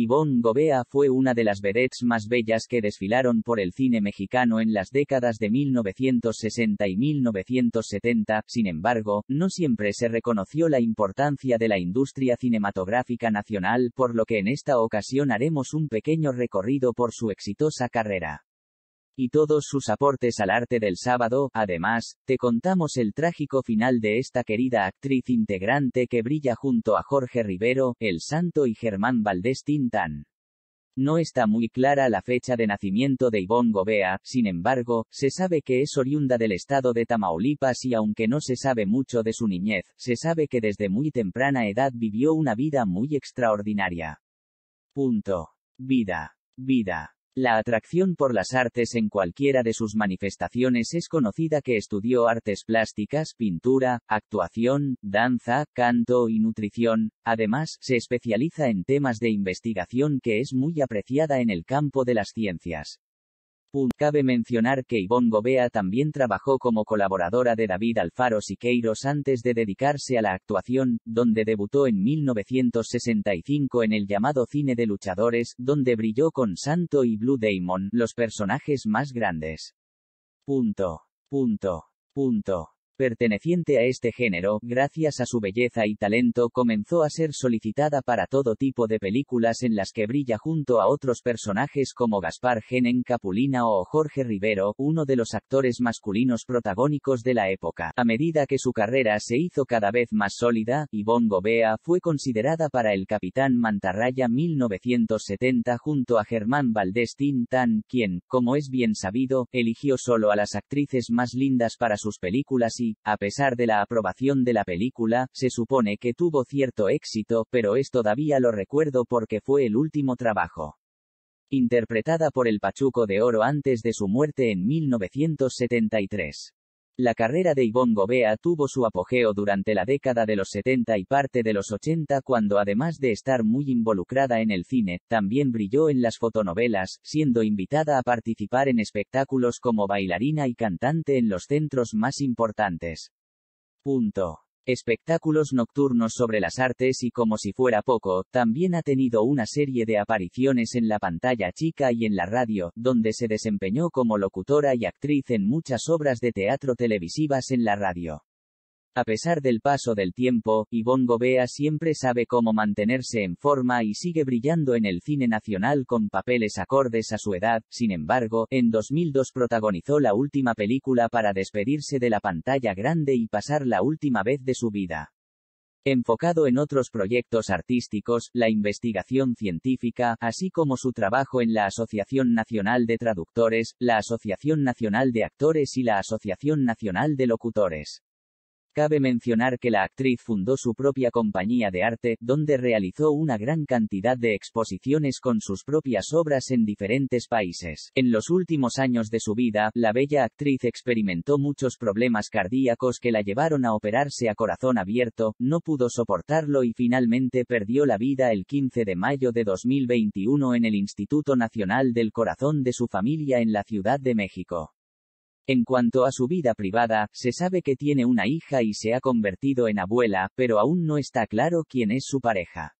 Ivonne Gobea fue una de las vedettes más bellas que desfilaron por el cine mexicano en las décadas de 1960 y 1970, sin embargo, no siempre se reconoció la importancia de la industria cinematográfica nacional, por lo que en esta ocasión haremos un pequeño recorrido por su exitosa carrera y todos sus aportes al arte del sábado, además, te contamos el trágico final de esta querida actriz integrante que brilla junto a Jorge Rivero, El Santo y Germán Valdés Tintán. No está muy clara la fecha de nacimiento de Ivonne Gobea, sin embargo, se sabe que es oriunda del estado de Tamaulipas y aunque no se sabe mucho de su niñez, se sabe que desde muy temprana edad vivió una vida muy extraordinaria. Punto. Vida. Vida. La atracción por las artes en cualquiera de sus manifestaciones es conocida que estudió artes plásticas, pintura, actuación, danza, canto y nutrición. Además, se especializa en temas de investigación que es muy apreciada en el campo de las ciencias. Cabe mencionar que Ivonne Gobea también trabajó como colaboradora de David Alfaro Siqueiros antes de dedicarse a la actuación, donde debutó en 1965 en el llamado cine de luchadores, donde brilló con Santo y Blue Damon, los personajes más grandes. Punto. Punto perteneciente a este género, gracias a su belleza y talento comenzó a ser solicitada para todo tipo de películas en las que brilla junto a otros personajes como Gaspar Genen Capulina o Jorge Rivero, uno de los actores masculinos protagónicos de la época. A medida que su carrera se hizo cada vez más sólida, Yvonne Gobea fue considerada para el Capitán Mantarraya 1970 junto a Germán Valdés Tintán, quien, como es bien sabido, eligió solo a las actrices más lindas para sus películas y a pesar de la aprobación de la película, se supone que tuvo cierto éxito, pero es todavía lo recuerdo porque fue el último trabajo. Interpretada por el Pachuco de Oro antes de su muerte en 1973. La carrera de Ivonne Gobea tuvo su apogeo durante la década de los 70 y parte de los 80 cuando además de estar muy involucrada en el cine, también brilló en las fotonovelas, siendo invitada a participar en espectáculos como bailarina y cantante en los centros más importantes. Punto espectáculos nocturnos sobre las artes y como si fuera poco, también ha tenido una serie de apariciones en la pantalla chica y en la radio, donde se desempeñó como locutora y actriz en muchas obras de teatro televisivas en la radio. A pesar del paso del tiempo, Ivonne Gobea siempre sabe cómo mantenerse en forma y sigue brillando en el cine nacional con papeles acordes a su edad, sin embargo, en 2002 protagonizó la última película para despedirse de la pantalla grande y pasar la última vez de su vida. Enfocado en otros proyectos artísticos, la investigación científica, así como su trabajo en la Asociación Nacional de Traductores, la Asociación Nacional de Actores y la Asociación Nacional de Locutores. Cabe mencionar que la actriz fundó su propia compañía de arte, donde realizó una gran cantidad de exposiciones con sus propias obras en diferentes países. En los últimos años de su vida, la bella actriz experimentó muchos problemas cardíacos que la llevaron a operarse a corazón abierto, no pudo soportarlo y finalmente perdió la vida el 15 de mayo de 2021 en el Instituto Nacional del Corazón de su familia en la Ciudad de México. En cuanto a su vida privada, se sabe que tiene una hija y se ha convertido en abuela, pero aún no está claro quién es su pareja.